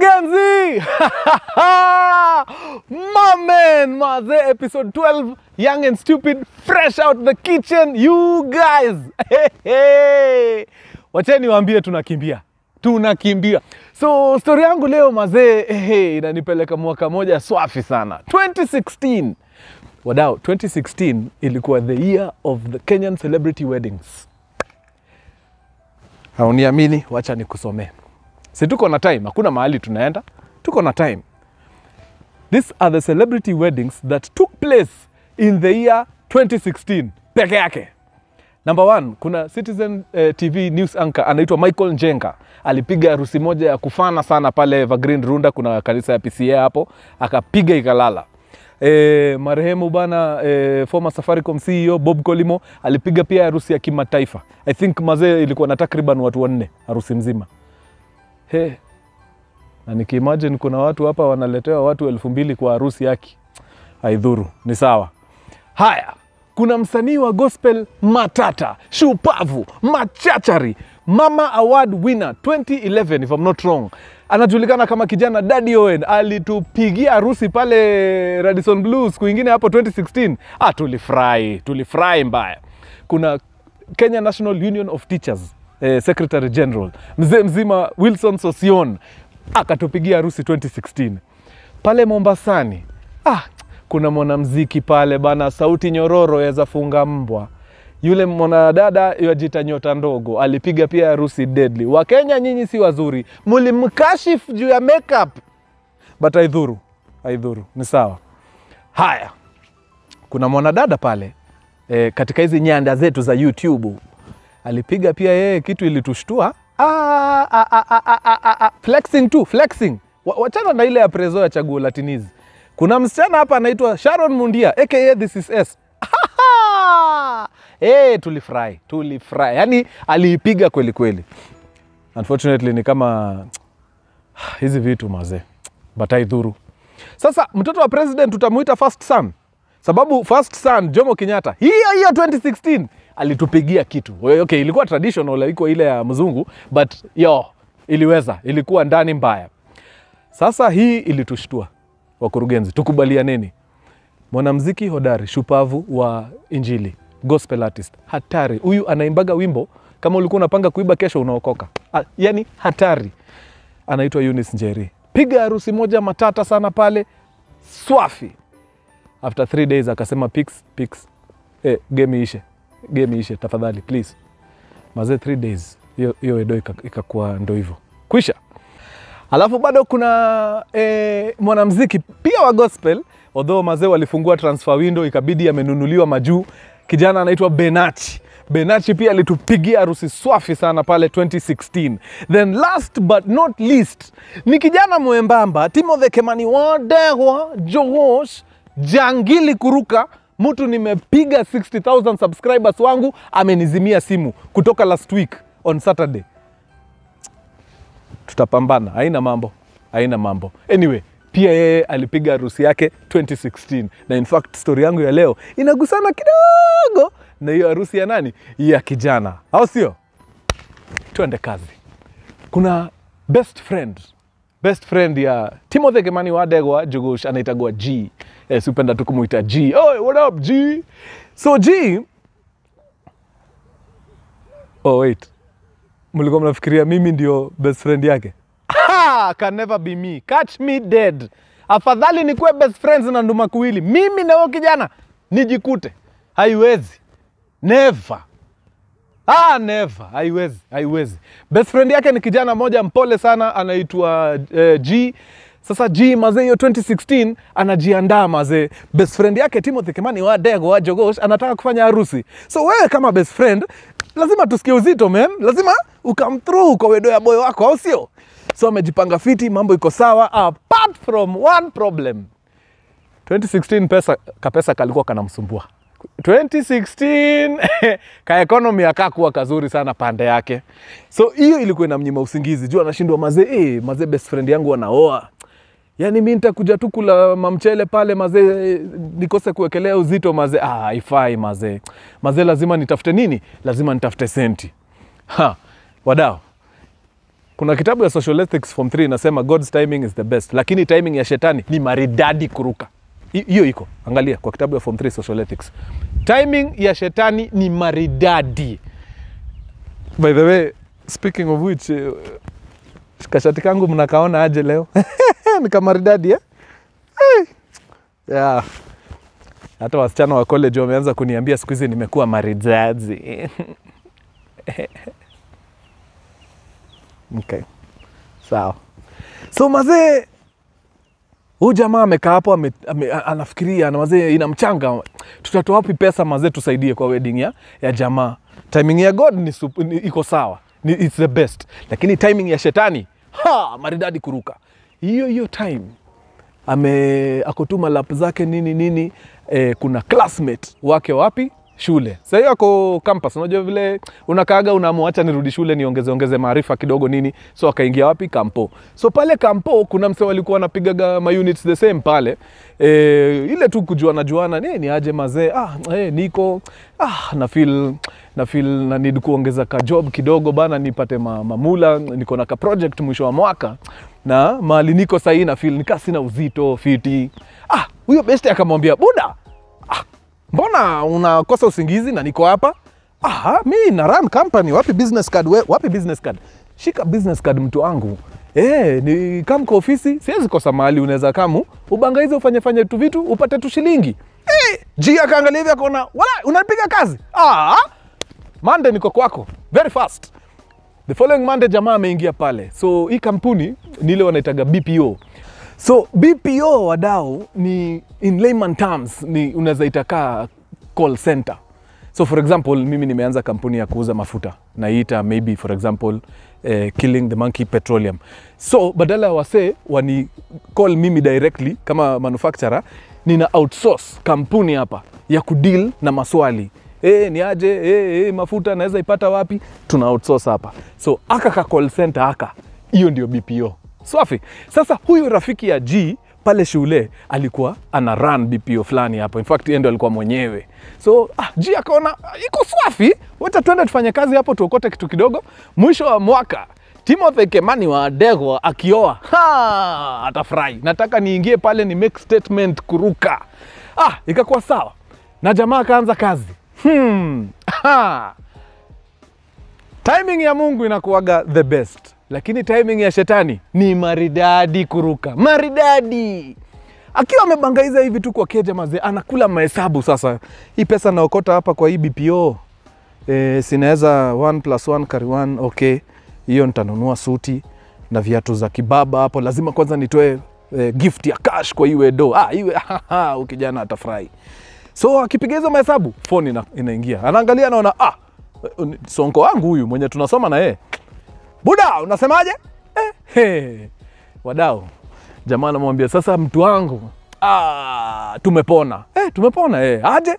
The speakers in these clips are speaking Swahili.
mgenzi mamen maze episode 12 young and stupid fresh out the kitchen you guys hey, hey. wacheni waambie tunakimbia tunakimbia so stori yangu leo mazee hey, inanipeleka mwaka moja swafi sana 2016 wadao 2016 ilikuwa the year of the kenyan celebrity weddings hauniamini wacha nikusomee Si tuko na time, hakuna mahali tunaenda, tuko na time. These are the celebrity weddings that took place in the year 2016 peke yake. Number one, kuna Citizen eh, TV news anchor anaitwa Michael Njenga alipiga harusi moja ya kufana sana pale Evergreen Runda, kuna kanisa ya PCA hapo, akapiga ikalala. E, marehemu bana e, eh, former Safaricom CEO Bob Kolimo alipiga pia harusi ya kimataifa. I think mazee ilikuwa na takriban watu wanne harusi mzima. He. Na nikiimagine kuna watu hapa wanaletewa watu elfu mbili kwa harusi yake. Haidhuru, ni sawa. Haya, kuna msanii wa gospel matata, shupavu, machachari, Mama Award winner 2011 if I'm not wrong. Anajulikana kama kijana Daddy Owen, alitupigia harusi pale Radisson Blues siku ingine hapo 2016. Ah, tulifurahi, tulifurahi mbaya. Kuna Kenya National Union of Teachers eh, Secretary General mzee mzima Wilson Sosion akatupigia harusi 2016 pale Mombasani. Ah, kuna mwanamziki pale bana, sauti nyororo yaweza funga mbwa yule mwanadada yajita nyota ndogo alipiga pia harusi deadly. Wakenya nyinyi si wazuri, mulimkashifu juu ya makeup, but aidhuru aidhuru, ni sawa. Haya, kuna mwanadada pale e, katika hizi nyanda zetu za YouTube alipiga pia yeye kitu ilitushtua. Ah, ah, ah, flexing tu, flexing. Wachana na ile ya prezo ya chaguo la Tinizi. Kuna msichana hapa anaitwa Sharon Mundia aka This is S. hey, eh, tulifurahi tulifurahi, yani aliipiga kweli kweli. Unfortunately ni kama hizi vitu mazee, but dhuru Sasa mtoto wa president utamuita first son, sababu first son Jomo Kenyatta hiyo hiyo 2016 alitupigia kitu. Okay, ilikuwa traditional iko ile ya mzungu but yo iliweza, ilikuwa ndani mbaya. Sasa hii ilitushtua wakurugenzi, tukubalianeni, mwanamziki hodari shupavu wa Injili, gospel artist hatari huyu, anaimbaga wimbo kama ulikuwa unapanga kuiba kesho unaokoka. Yani hatari, anaitwa Eunice Njeri, piga harusi moja matata sana pale swafi. After three days akasema pix pix, eh, game ishe game ishe tafadhali please. Mazee 3 days hiyo wedo ikakuwa ndo hivyo kwisha. Alafu bado kuna e, mwanamziki pia wa gospel although mazee walifungua transfer window ikabidi amenunuliwa majuu. Kijana anaitwa Benachi. Benachi pia alitupigia harusi swafi sana pale 2016. Then last but not least ni kijana mwembamba Timothy Kemani Wadegwa Jogosh Jangili Kuruka mtu nimepiga 60000 subscribers wangu amenizimia simu kutoka last week on Saturday. Tutapambana, haina mambo, haina mambo. Anyway, pia yeye alipiga harusi yake 2016 na in fact story yangu ya leo inagusana kidogo na hiyo harusi ya nani, ya kijana, au sio? Twende kazi. Kuna best friend best friend ya Timothy Kimani Wadegwa Jugush anaitagwa G. Eh, sipenda tu kumuita G. Oh, what up G? So G Oh wait. Mlikuwa mnafikiria mimi ndio best friend yake? Ha, can never be me. Catch me dead. Afadhali nikuwe best friends na nduma kuwili. Mimi na wewe kijana nijikute. Haiwezi. Never. Ah, never. Haiwezi, haiwezi. Best friend yake ni kijana moja mpole sana anaitwa eh, G. Sasa G mazee hiyo 2016 anajiandaa mazee. Best friend yake Timothy Kimani wa Dego wa Jogosh anataka kufanya harusi. So wewe kama best friend lazima tusikie uzito man. Lazima ukam through kwa wedo ya boy wako au sio? So amejipanga fiti, mambo iko sawa apart from one problem. 2016 pesa kapesa kalikuwa kanamsumbua. 2016 ka economy akakuwa kazuri sana pande yake, so hiyo ilikuwa inamnyima usingizi juu anashindwa mazee, eh, mazee best friend yangu anaoa. yani mimi nitakuja tu kula mamchele pale mazee, nikose kuwekelea uzito mazee. Ah, haifai mazee, mazee lazima nitafute nini, lazima nitafute senti. Ha, wadao kuna kitabu ya Social Ethics Form 3 inasema God's timing is the best, lakini timing ya shetani ni maridadi kuruka hiyo iko angalia kwa kitabu ya form 3 social ethics. Timing ya shetani ni maridadi. By the way, speaking of which, uh, kashati kangu mnakaona aje leo? ni kamaridadi eh? Hey. Yeah. Hata wasichana wa college wameanza kuniambia siku hizi nimekuwa maridadi. okay. Sawa. So mazee Huyu jamaa amekaa hapo anafikiria na mazee ina mchanga. Tutatoa wapi pesa mazee tusaidie kwa wedding ya, ya jamaa. Timing ya God ni, sup, ni iko sawa. Ni, it's the best. Lakini timing ya shetani ha maridadi kuruka. Hiyo hiyo time ame akotuma lap zake nini nini eh, kuna classmate wake wapi shule. Sasa hiyo ako campus, unajua vile unakaaga unamwacha nirudi shule niongeze ongeze maarifa kidogo nini. So akaingia wapi? Kampo. So pale Kampo kuna mse walikuwa wanapiga ma units the same pale. E, ile tu kujua na juana eh, ni aje mazee, ah eh, niko ah na feel na feel na need kuongeza ka job kidogo bana nipate ma, mamula niko na ka project mwisho wa mwaka na mali niko sahii na feel nika sina uzito fiti. Ah, huyo best akamwambia buda, ah, mbona unakosa usingizi na niko hapa? Aha, mi na run company. Wapi business card? We, wapi business card? Shika business card mtu wangu. Eh, ni kama kwa ofisi, siwezi kosa mahali unaweza kamu ubangaize ufanye fanye tu vitu upate tu shilingi. Eh, ji akaangalia hivi akaona wala unapiga kazi. Ah, Monday niko kwako very fast. The following Monday jamaa ameingia pale. So hii kampuni ni ile wanaitaga BPO. So BPO wadau ni in layman terms ni unaweza kaa call center. So for example, mimi nimeanza kampuni ya kuuza mafuta naiita maybe for example eh, killing the monkey petroleum. So badala ya wasee wani call mimi directly kama manufacturer, nina outsource kampuni hapa ya kudeal na maswali E, ni aje e, e, mafuta naweza ipata wapi? Tuna outsource hapa. So aka ka call center aka, hiyo ndio BPO. Swafi. Sasa huyu rafiki ya G pale shule alikuwa ana run BPO fulani hapo. In fact, ndo alikuwa mwenyewe. So ah, G akaona ah, iko swafi, wacha twende tufanye kazi hapo tuokote kitu kidogo. Mwisho wa mwaka Timothy Kemani wa Adegwa akioa, ha, atafurahi. Nataka niingie pale ni make statement kuruka. Ah, ikakuwa sawa. Na jamaa akaanza kazi. Hmm. Ha. Timing ya Mungu inakuwaga the best lakini timing ya shetani ni maridadi kuruka, maridadi akiwa amebangaiza hivi tu kwa keja mazee, anakula mahesabu sasa. Hii pesa naokota hapa kwa hii BPO e, eh, sinaweza 1+1 kari 1 carry okay, hiyo nitanunua suti na viatu za kibaba hapo. Lazima kwanza nitoe e, gift ya cash kwa iwe do ah, iwe ukijana atafurahi. So akipiga hizo mahesabu, foni inaingia, anaangalia, anaona ah, eh, sonko wangu huyu mwenye tunasoma na yeye Buda, unasemaje? Eh, hey. Wadau, jamaa namwambia sasa, mtu wangu ah, tumepona eh, tumepona eh. Aje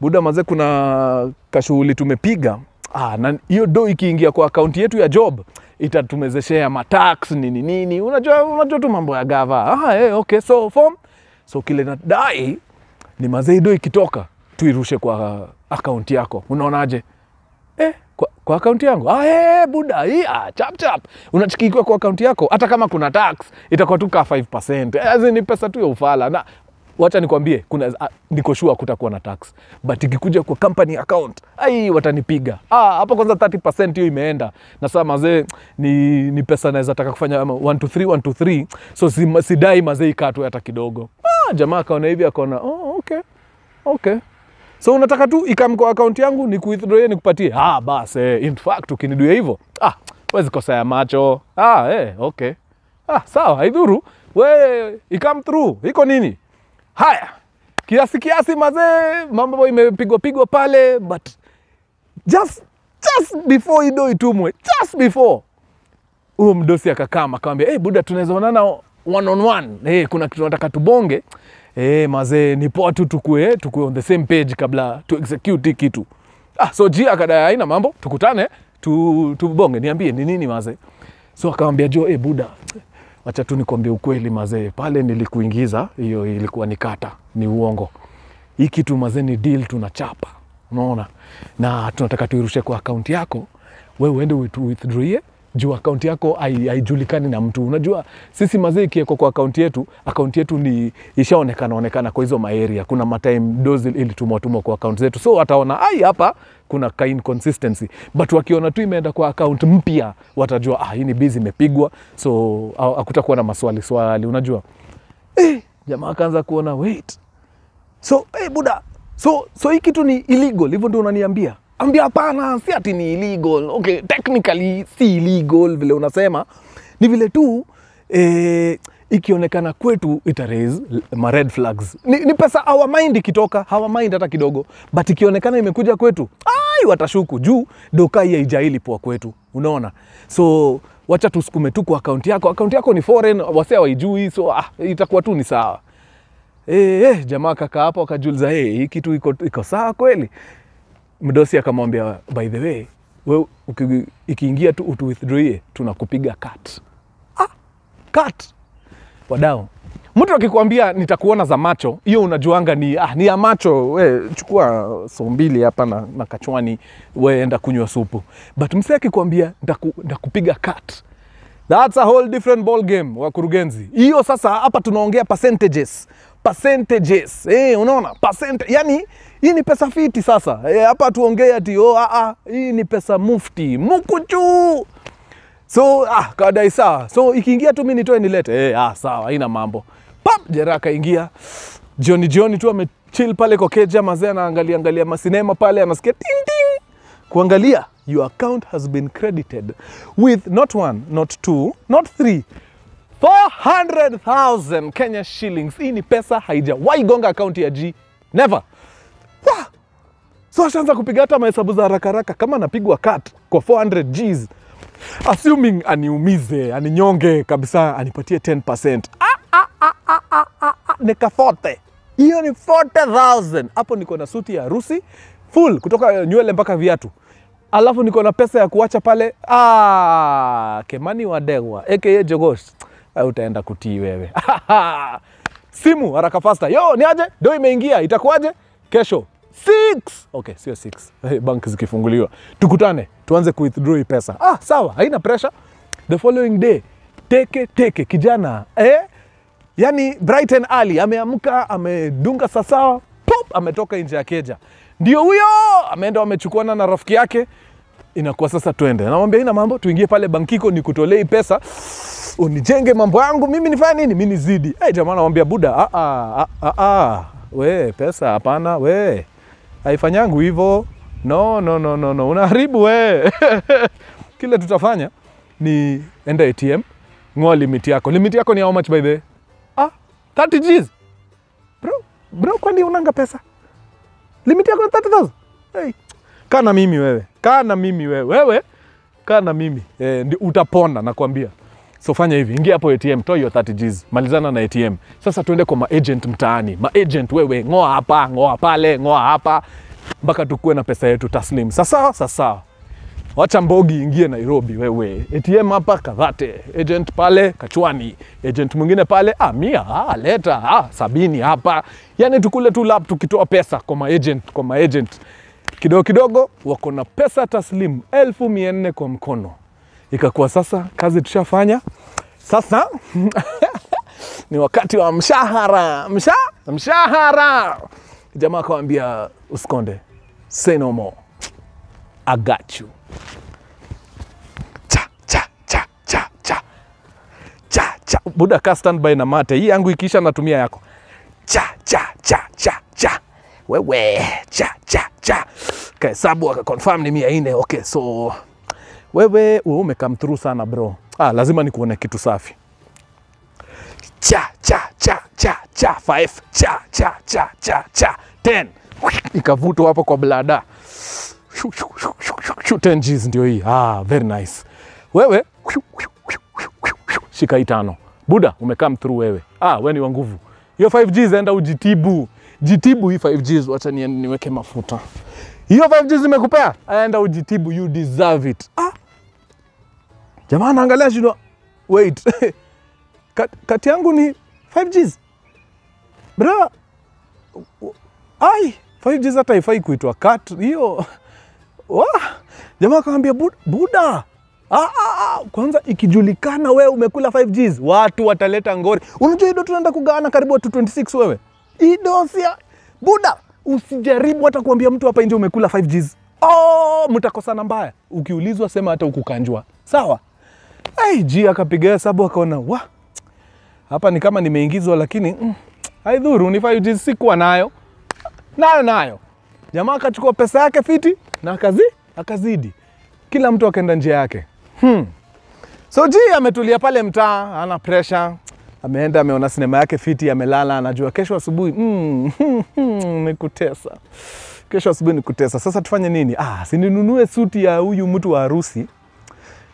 buda maze kuna kashughuli tumepiga ah, na hiyo do ikiingia kwa akaunti yetu ya job itatumezeshea matax nini nini, unajua unajua tu mambo ya gava ah, eh, okay, so form so kile nadai ni mazee, do ikitoka tuirushe kwa akaunti yako, unaonaje? Eh, kwa kwa akaunti yangu ah, hey, eh, eh, buda hii ah, chap chap unachikikiwa kwa akaunti yako, hata kama kuna tax itakuwa tu ka 5% eh, as ni pesa tu ya ufala na wacha nikwambie, kuna ah, niko sure kutakuwa na tax, but ikikuja kwa company account ai, watanipiga ah, hapo kwanza 30% hiyo imeenda. Na sasa mazee, ni, ni pesa naweza taka kufanya 1 2 3 1 so si, si dai mazee ikatwe hata kidogo. Ah, jamaa akaona hivi akaona oh, okay okay So unataka tu ikam kwa akaunti yangu ni ni nikupatie. Ah, bas eh, in fact ukiniduia hivyo ah, wezi kosa ya macho. Ah, eh, okay. Ah, sawa, haidhuru. We ikam through. Iko nini? Haya. Kiasi kiasi mazee, mambo imepigwa pigwa pale but just just before ido itumwe, just before huyo mdosi akakama akawambia hey, eh, buda tunaweza onana one on one. hey, eh, kuna kitu nataka tubonge." Eh, mazee ni poa tu tukue, eh, tukue on the same page kabla tu execute kitu. Ah, so ji akadai haina mambo, tukutane tu tubonge, niambie ni nini mazee. So akamwambia Jo, eh buda, acha tu nikwambie ukweli mazee, pale nilikuingiza hiyo ilikuwa ni kata, ni uongo. Hii kitu mazee ni deal tunachapa, unaona, na tunataka tuirushe kwa akaunti yako, wewe uende withdrawie juu akaunti yako haijulikani na mtu. Unajua sisi mazee, ikiwekwa kwa akaunti yetu, akaunti yetu ni ishaonekana onekana kwa hizo maeria. Kuna matime dozi ilitumwa tumwa kwa akaunti zetu, so wataona ai, hapa kuna ka inconsistency, but wakiona tu imeenda kwa akaunti mpya watajua ah, hii ni bizi imepigwa, so hakutakuwa na maswali swali. Unajua eh, jamaa akaanza kuona wait, so eh, buda, so so hii kitu ni illegal, hivyo ndio unaniambia ambia hapana, si ati ni illegal. Okay, technically si illegal vile unasema, ni vile tu eh, ikionekana kwetu ita raise ma red flags. Ni, ni pesa our mind ikitoka, our mind hata kidogo, but ikionekana imekuja kwetu ai, watashuku juu dokai poa kwetu, unaona. So wacha tusukume tu kwa akaunti yako. Akaunti yako ni foreign, wase hawaijui, so ah, itakuwa tu ni sawa. E, e, jamaa kaka hapo akajiuliza, e, hii kitu iko, iko sawa kweli? mdosi akamwambia by the way we ikiingia tu utu withdrawie tunakupiga cut. Ah, cut. wadao mtu akikwambia nitakuona za macho, hiyo unajuanga ni, ah, ni ya macho. We chukua so mbili hapa na, na kachwani, we enda kunywa supu, but msee akikwambia nitakupiga cut That's a whole different ball game wakurugenzi. Hiyo sasa hapa tunaongea percentages. Percentages. Eh, unaona? Percent, yani hii ni pesa fiti sasa. Eh, hapa e, tuongee ati o oh, ah, ah, hii ni pesa mufti mukuchu. So ah, kadai sawa. So ikiingia tu mi nitoe nilete. e, ah, sawa, haina mambo. Pap, Jera akaingia. Jioni jioni tu amechil pale Kokeja, mazee anaangalia angalia masinema pale, anasikia ting ting. Kuangalia your account has been credited with not one, not two, not three 400,000 Kenya shillings. Hii ni pesa haijawahi gonga akaunti ya G. Never so ashaanza kupiga hata mahesabu za haraka haraka, kama anapigwa cut kwa 400 Gs assuming aniumize aninyonge kabisa anipatie 10%. Ah, ah, ah, ah, ah, ah, ah. Nikafote hiyo ni 40,000 hapo. Niko na suti ya harusi full kutoka nywele mpaka viatu, alafu niko na pesa ya kuacha pale. Ah, Kemani Wadegwa aka Jogosh, ah, utaenda kutii wewe. Simu haraka fasta, yo ni aje, do imeingia, itakuwaje? kesho 6 okay, sio 6 bank zikifunguliwa tukutane tuanze kuwithdraw hii pesa. Ah, sawa, haina pressure. The following day teke teke, kijana eh, yani bright and early ameamka, amedunga sasawa, pop, ametoka nje ya keja, ndio huyo ameenda, wamechukuana na rafiki yake inakuwa sasa twende, namwambia ina mambo, tuingie pale bankiko nikutolei pesa unijenge mambo yangu, mimi nifanya nini, mi nizidi. Hey, jamaa anamwambia buda, ah, ah, ah, ah. ah we pesa hapana, we haifanyangu hivyo, no, no, no, no, no. Unaharibu we kile tutafanya ni enda ATM, ng'oa limit yako. Limit yako ni how much by the Ah, 30 G's. Bro, bro kwani unanga pesa? Limit yako ni 30,000? Hey. Kaa na mimi wewe, kaa na mimi wewe, wewe kaa na mimi eh, utapona nakwambia. So fanya hivi, ingia hapo ATM, toa hiyo 30 Gs, malizana na ATM. Sasa tuende kwa maagent mtaani. Maagent wewe, ng'oa hapa, ng'oa pale, ng'oa hapa mpaka tukuwe na pesa yetu taslim. Sasa sasa wacha mbogi ingie Nairobi wewe, ATM hapa Kadhate, agent pale Kachwani, agent mwingine pale ah, mia ah, leta ah, sabini hapa, yani tukule tu lap tukitoa pesa kwa maagent kwa maagent kidogo kidogo, wako na pesa taslim elfu mia nne kwa mkono. Ikakuwa sasa kazi tushafanya sasa ni wakati wa mshahara msha, mshahara. Jamaa akawambia usikonde, senomo agachu Buda ka standby na mate, hii yangu ikiisha natumia yako. Cha, cha, cha, cha, cha. Wewe cha, cha, cha. Kahesabu akaconfirm ni mia nne. Okay, so wewe ume come through sana bro. Ah, lazima nikuone kitu safi. Cha cha cha cha cha 5 cha cha cha cha cha 10 ikavutwa hapo kwa blada. Shu, shu, 10 G's ndio hii. Ah, very nice. Wewe shika itano. Buda, ume come through wewe. Ah, wewe ni wa nguvu. Hiyo 5 G's enda ujitibu. Jitibu hii 5 G's, wacha niweke mafuta hiyo 5G zimekupea, aenda ujitibu, you deserve it. Ah, jamaa anaangalia shida, wait Kat, kati yangu ni 5Gs bra, ai 5Gs hata haifai kuitwa kat hiyo. Wah, jamaa akaambia buda Ah, ah, ah. Kwanza ikijulikana wewe umekula 5Gs watu wataleta ngori. Unajua ido tunaenda kugawana karibu watu 26 wewe. Ido sia buda Usijaribu hata kuambia mtu hapa nje umekula 5Gs. Oh, mtakosana mbaya. Ukiulizwa sema hata ukukanjwa. Sawa? Ai, G akapiga hesabu akaona, "Wa. Hapa ni kama nimeingizwa lakini mm, haidhuru ni 5Gs sikuwa nayo." Nayo nayo. Jamaa akachukua pesa yake fiti na akazi akazidi. Kila mtu akaenda njia yake. Hmm. So G ametulia pale mtaa, ana pressure ameenda ameona sinema yake fiti, amelala, anajua kesho asubuhi mm, nikutesa kesho asubuhi nikutesa. Sasa tufanye nini? Ah, sininunue suti ya huyu mtu wa harusi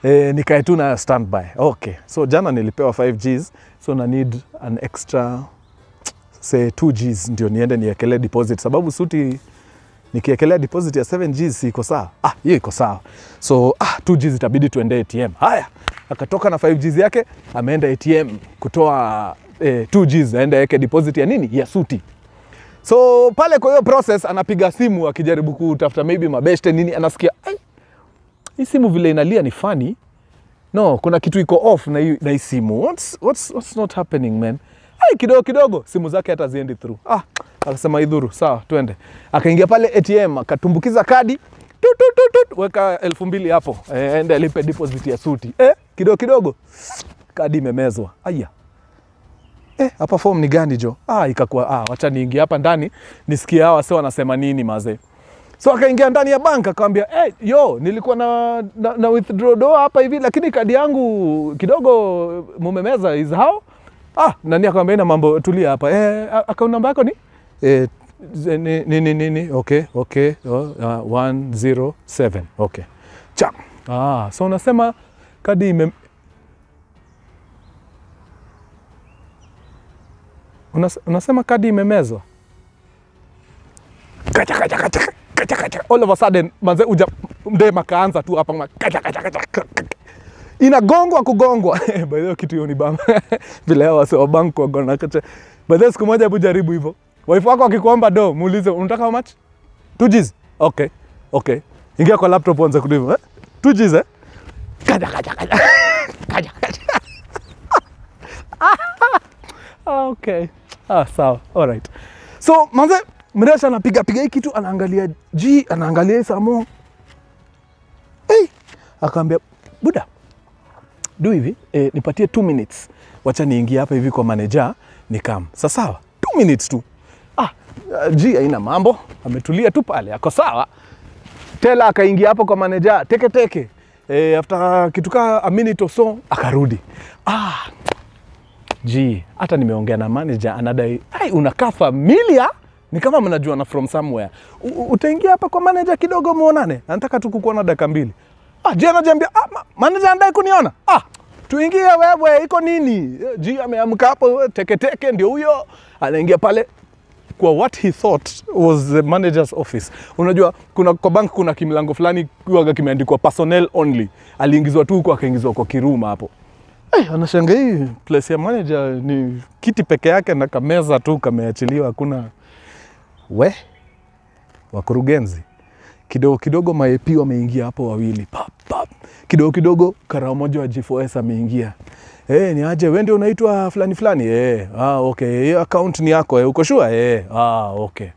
e, nikae tu na standby. Okay, so jana nilipewa 5Gs so na need an extra say 2Gs ndio niende niekele deposit, sababu suti nikiekelea deposit ya 7 Gs iko sawa? Ah, hiyo iko sawa. So ah, 2 Gs itabidi tuende ATM. Haya, akatoka na 5 Gs yake ameenda ATM kutoa eh, 2G aende aweke deposit ya nini ya suti. So pale kwa hiyo process anapiga simu akijaribu kutafuta maybe mabeste nini, anasikia ai, hii simu vile inalia ni fani no, kuna kitu iko off na hii, na hii simu. What's, what's, what's not happening man? Hey, kidogo kidogo simu zake hata ziendi through. Ah, akasema idhuru, sawa twende. Akaingia pale ATM akatumbukiza kadi tut, tut, tut, weka elfu mbili hapo e, eh, ende alipe deposit ya suti eh, kidogo kidogo kadi imemezwa. Aya, eh, hapa form ni gani jo? Ah, ikakuwa ah, wacha niingie hapa ndani nisikie hawa sio wanasema nini mazee. So akaingia ndani ya bank akamwambia, hey, eh, yo nilikuwa na, na, na withdraw do hapa hivi, lakini kadi yangu kidogo mumemeza is how Ah, nani akamwambia ina mambo tulia hapa. Eh, account number yako ni? Eh, ni ni ni ni okay, okay. Oh, uh, 107. Okay. Cha. Ah, so unasema kadi ime Unas, unasema kadi imemezwa. Kacha kacha kacha kacha kacha. All of a sudden manze uja mdema kaanza tu hapa kacha kacha kacha kacha inagongwa kugongwa by the way kitu hiyo ni bam vile hawa wase wa bank kuagona na kacha by the way siku moja hebu jaribu hivyo wife wako akikuomba do muulize unataka how much 2 g's okay okay ingia kwa laptop uanze kudivu eh 2 g's eh kaja kaja kaja kaja kaja ah, okay ah sawa all right so manze mresha anapiga piga hii kitu anaangalia g anaangalia hii samo hey! akaambia buda do hivi e, nipatie 2 minutes, wacha niingie hapa hivi kwa manager ni kam sasa. Sawa, 2 minutes tu. Ah, G haina mambo, ametulia tu pale, ako sawa. Tela akaingia hapo kwa manager teke teke. E, after kituka a minute or so akarudi. Ah, G hata nimeongea na manager anadai, ai, unakaa familia ni kama mnajua na from somewhere. Utaingia hapa kwa manager kidogo muonane, nataka tu kukuona dakika mbili. Ah, Jia anajiambia ah, manager anadai kuniona. Ah, tuingie wewe, iko nini? Jia ameamka hapo teketeke, ndio huyo anaingia pale kwa what he thought was the manager's office. Unajua kuna kwa bank kuna kimlango fulani kiwaga kimeandikwa personnel only, aliingizwa tu huko akaingizwa kwa kiruma hapo. Hey, eh, anashanga hii place ya manager ni kiti peke yake na kameza tu kameachiliwa, hakuna we wakurugenzi kidogo kidogo Maep wameingia hapo wawili pap, pap. kidogo kidogo Karao moja wa G4S ameingia eh, ni aje wewe ndio unaitwa fulani fulani eh, ah okay, hiyo account ni yako eh, uko sure eh, ah okay,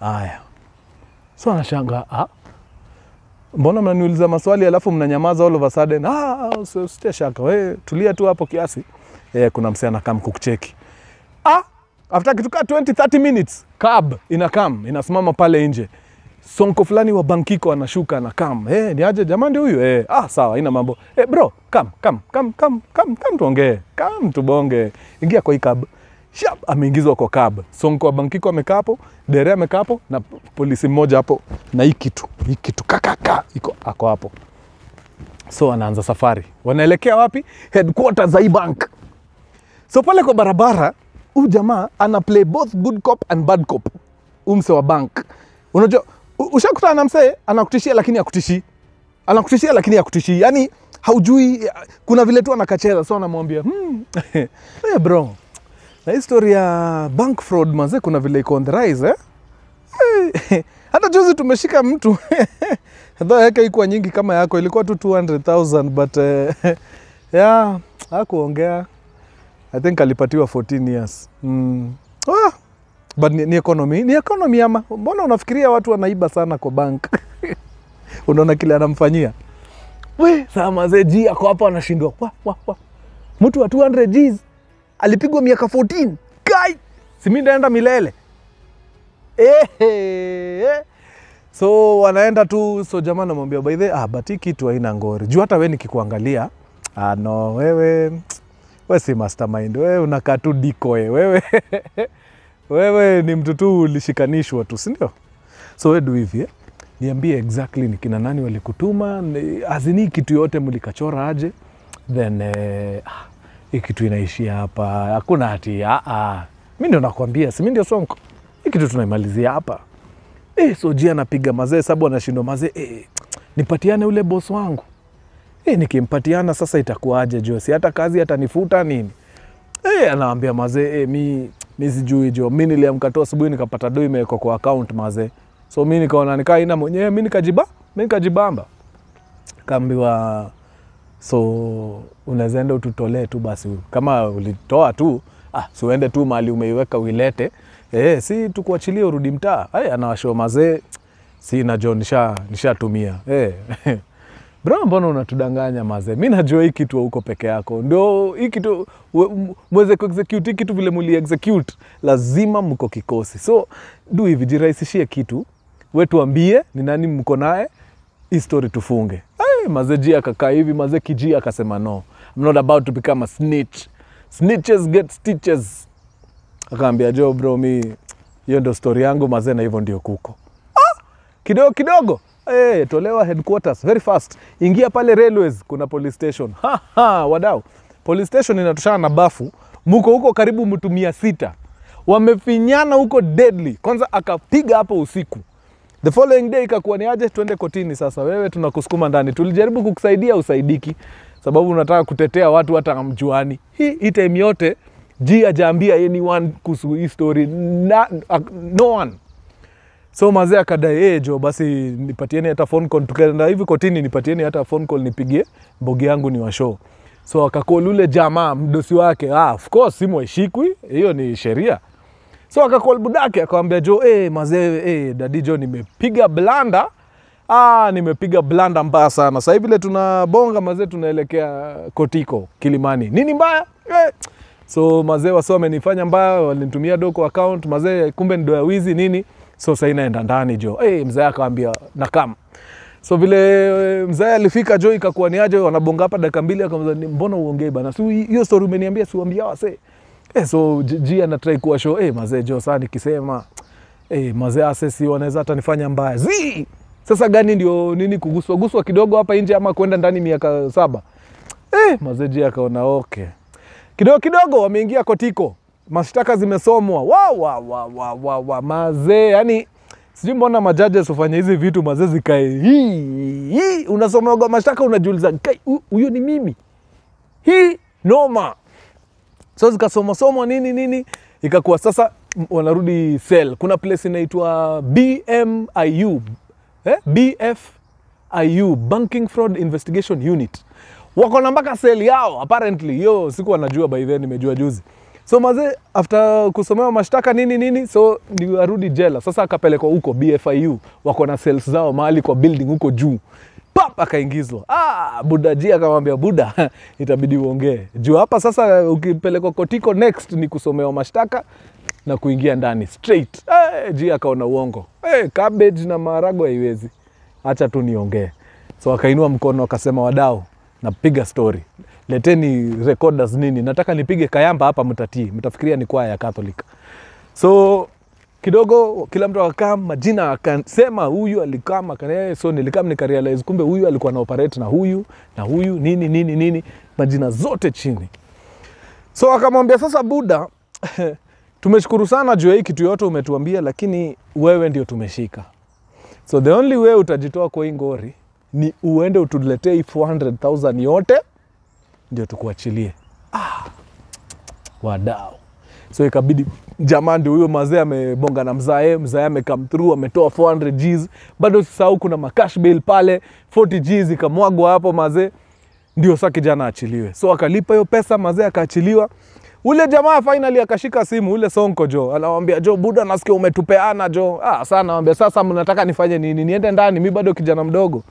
haya so anashanga ah Mbona mnaniuliza maswali alafu mnanyamaza all of a sudden? Ah, so usitie shaka. Wewe tulia tu hapo kiasi. Eh, kuna msee anakam kukucheki. Ah, after kitu ka 20 30 minutes, cab inakam, inasimama pale nje sonko fulani wa Bankiko anashuka na anakam, hey, eh, ni aje jamani huyu hey. Eh, ah, sawa, ina mambo hey, eh, bro kam kam kam kam kam kam, tuongee kam, tubonge, ingia kwa ikab shap, ameingizwa kwa kab Sonko wa Bankiko amekaa hapo, dereva amekaa hapo na polisi mmoja hapo na hii kitu hii kitu kakaka iko ako hapo, so anaanza safari, wanaelekea wapi? Headquarters za hii bank. So pale kwa barabara huu jamaa ana play both good cop and bad cop, umse wa bank. Unajua ushakutana na msee anakutishia lakini akutishii, anakutishia lakini akutishii, yani haujui. Kuna vile tu anakacheza, so anamwambia hmm, hey eh, bro, na hii ya bank fraud maze kuna vile iko on the rise eh? Hey, eh, hata juzi tumeshika mtu though yake ikuwa nyingi kama yako, ilikuwa tu 200,000 but uh, eh, yeah, hakuongea. I think alipatiwa 14 years mm. ah, But ni, ni economy, ni economy ama mbona unafikiria watu wanaiba sana kwa bank? Unaona kile anamfanyia. We, saa mazee G ako hapa anashindwa. Wa wa wa. Mtu wa 200 G's alipigwa miaka 14. Kai, si mimi ndaenda milele. Ehe. So wanaenda tu, so jamaa namwambia by the ah, but hii kitu haina ngori. Juu hata wewe nikikuangalia, ah no, wewe we si mastermind, wewe unakaa tu decoy wewe Wewe ni mtu tu ulishikanishwa tu, sindio So wewe do hivi eh? Niambie exactly ni kina nani walikutuma, azini kitu yote mlikachora aje, then eh, ah, hii kitu inaishia hapa, hakuna hati. Ah, ah. mi ndio nakwambia, si mi ndio Sonko, hii kitu tunaimalizia hapa. Eh, so ji anapiga mazee sababu anashindwa mazee eh, nipatiane ule boss wangu eh, nikimpatiana sasa itakuwaje? Jose hata kazi atanifuta nini? Eh, anaambia mazee eh, mi ni sijui jo, mi niliamka tu asubuhi nikapata do imewekwa kwa account maze, so mi nikaona nikaa ina mwenyewe, mi nikajiba mi nikajibamba, kaambiwa so unaweza enda ututolee tu basi, kama ulitoa tu ah, si uende tu mali umeiweka uilete eh, si tukuachilie urudi mtaa. Eh, Anawashoa mazee, si najo nishatumia nisha eh. bra mbona unatudanganya mazee? Mi najua hii kitu huko peke yako, ndio hii kitu mweze kuexecute hii kitu vile muli execute, lazima mko kikosi. So du hivi, jirahisishie kitu, we tuambie ni nani mko naye, hii story tufunge. Hey, eh, mazee ji akakaa hivi, mazee Kiji akasema no, I'm not about to become a snitch. Snitches get stitches. Akaambia jo bro, mi hiyo ndo story yangu mazee, na hivyo ndio kuko ah, kidogo kidogo hey, eh, tolewa headquarters very fast, ingia pale railways, kuna police station. Ha, ha, wadau, police station inatoshana na bafu, muko huko karibu mtu mia sita wamefinyana huko deadly. Kwanza akapiga hapo usiku, the following day ikakuwa ni aje, twende kotini sasa, wewe tunakusukuma ndani. Tulijaribu kukusaidia usaidiki, sababu unataka kutetea watu hata hamjuani. Hii hi time yote ji ajaambia anyone kuhusu hii story na, uh, no one So mazee akadai hey, eh, jo basi nipatieni hata phone call, tukaenda hivi kotini, nipatieni hata phone call nipigie mbogi yangu ni washo So akakol ule jamaa mdosi wake, ah, of course simu haishikwi, hiyo ni sheria. So akakol budake akamwambia jo, hey, eh, mazee hey, dadi jo, nimepiga blanda Ah, nimepiga blanda mbaya sana. Sasa hivi ile tunabonga mazee, tunaelekea Kotiko Kilimani. Nini mbaya hey. Eh. So mazee wasi wamenifanya mbaya, walinitumia doko account mazee, kumbe ndio ya wizi nini So sasa inaenda ndani jo. Hey, eh, mzee akamwambia nakam. So vile eh, mzee alifika jo, ikakuwa ni aje, wanabonga hapa dakika mbili, akamwambia mbona uongee bana? Si hiyo story umeniambia, si uambia wase. Eh, so G anatry kuwa show, eh, mazee jo, sasa nikisema eh, mazee ase si wanaweza hata nifanya mbaya. zi Sasa gani ndio nini kuguswa guswa kidogo hapa nje ama kwenda ndani miaka saba? Eh, mazee ji akaona okay. Kidogo kidogo wameingia kotiko mashtaka zimesomwa wa, wa, wa, wa, wa, wa. Mazee yani sijui mbona majaji ufanya hizi vitu mazee zikae hii. Unasomaga mashtaka unajiuliza huyo ni mimi hii noma. So zikasomasomwa nini nini, ikakuwa sasa wanarudi sel. Kuna place inaitwa BMIU eh? BFIU, Banking Fraud Investigation Unit, wako na mpaka sel yao apparently. Hiyo siku wanajua by then, nimejua juzi So maze after kusomewa mashtaka nini nini, so ni arudi jela. Sasa akapelekwa huko BFIU, wako na cells zao mahali kwa building huko juu, pap akaingizwa. Ah, budaji akamwambia buda, itabidi uongee juu hapa sasa. Ukipelekwa kotiko next ni kusomewa mashtaka na kuingia ndani straight. Eh, ji akaona uongo. Eh, cabbage na maharagwe haiwezi, acha tu niongee. So akainua mkono akasema, wadau napiga stori, leteni recorders nini, nataka nipige kayamba hapa, mtatii, mtafikiria ni kwaya ya Catholic. So kidogo kila mtu akakam majina, akasema huyu alikaa makanaye. So nilikam nikarealize kumbe huyu alikuwa naoperate na huyu na huyu nini nini nini, majina zote chini. So akamwambia sasa, Buda tumeshukuru sana juu ya hii kitu yote umetuambia, lakini wewe ndio tumeshika. So the only way utajitoa kwa hii ngori ni uende utuletee 400,000 yote ndio tukuachilie. Ah, wadau. So ikabidi jamaa ndio huyo mzee amebonga na mzae, mzae ame come through ametoa 400 G's. Bado sisahau kuna makash bill pale 40 G's ikamwagwa hapo mzee, ndio sasa kijana achiliwe. So akalipa hiyo pesa mzee akaachiliwa. Ule jamaa finally akashika simu ule Sonko jo, anamwambia jo, buda, nasikia umetupeana jo. Ah, sana anamwambia sasa, mnataka nifanye nini? Niende ndani, mimi bado kijana mdogo.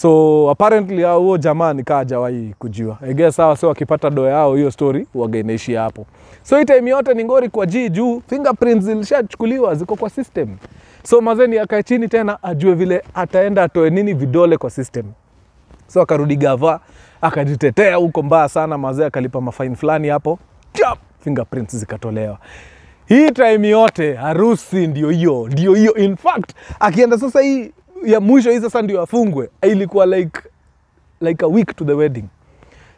So apparently huo jamaa nikaa hajawahi kujua. I guess sawa sio wakipata doa yao hiyo story huaga hapo. So hii time yote ni ngori kwa ji juu fingerprints zilishachukuliwa ziko kwa system. So mazeni akae chini tena ajue vile ataenda atoe nini vidole kwa system. So akarudi gava akajitetea huko mbaya sana mazee akalipa mafine fulani hapo. Chap, fingerprints zikatolewa hii time yote harusi ndio hiyo ndio hiyo in fact akienda sasa hii ya mwisho hii sasa ndio afungwe. Ah, ilikuwa like like a week to the wedding.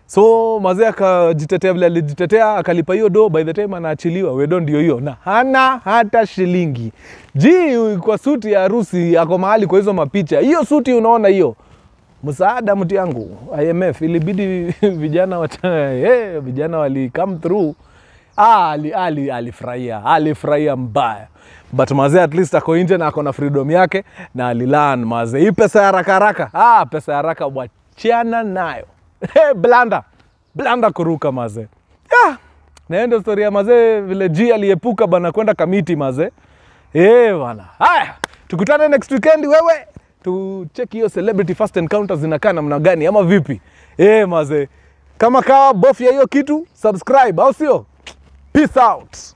So mazee akajitetea vile alijitetea, akalipa hiyo do. By the time anaachiliwa, wedo ndio hiyo, na hana hata shilingi. Ji kwa suti ya harusi ako mahali kwa hizo mapicha. Hiyo suti unaona hiyo msaada mtu yangu IMF ilibidi vijana wat hey, eh, vijana wali come through ah, alifurahia ali, alifurahia mbaya but mazee at least ako nje na ako na freedom yake na alilan mazee hii pesa ya haraka haraka ah, pesa ya haraka wachana nayo hey, blanda blanda kuruka mazee yeah. naenda storia ya mazee vile g aliepuka bana kwenda kamiti mazee eh, hey, bana haya tukutane next weekend wewe tucheki hiyo celebrity first encounters zinakaa namna gani ama vipi? Eh, mazee, kama kawa bofya hiyo kitu subscribe, au sio? Peace out.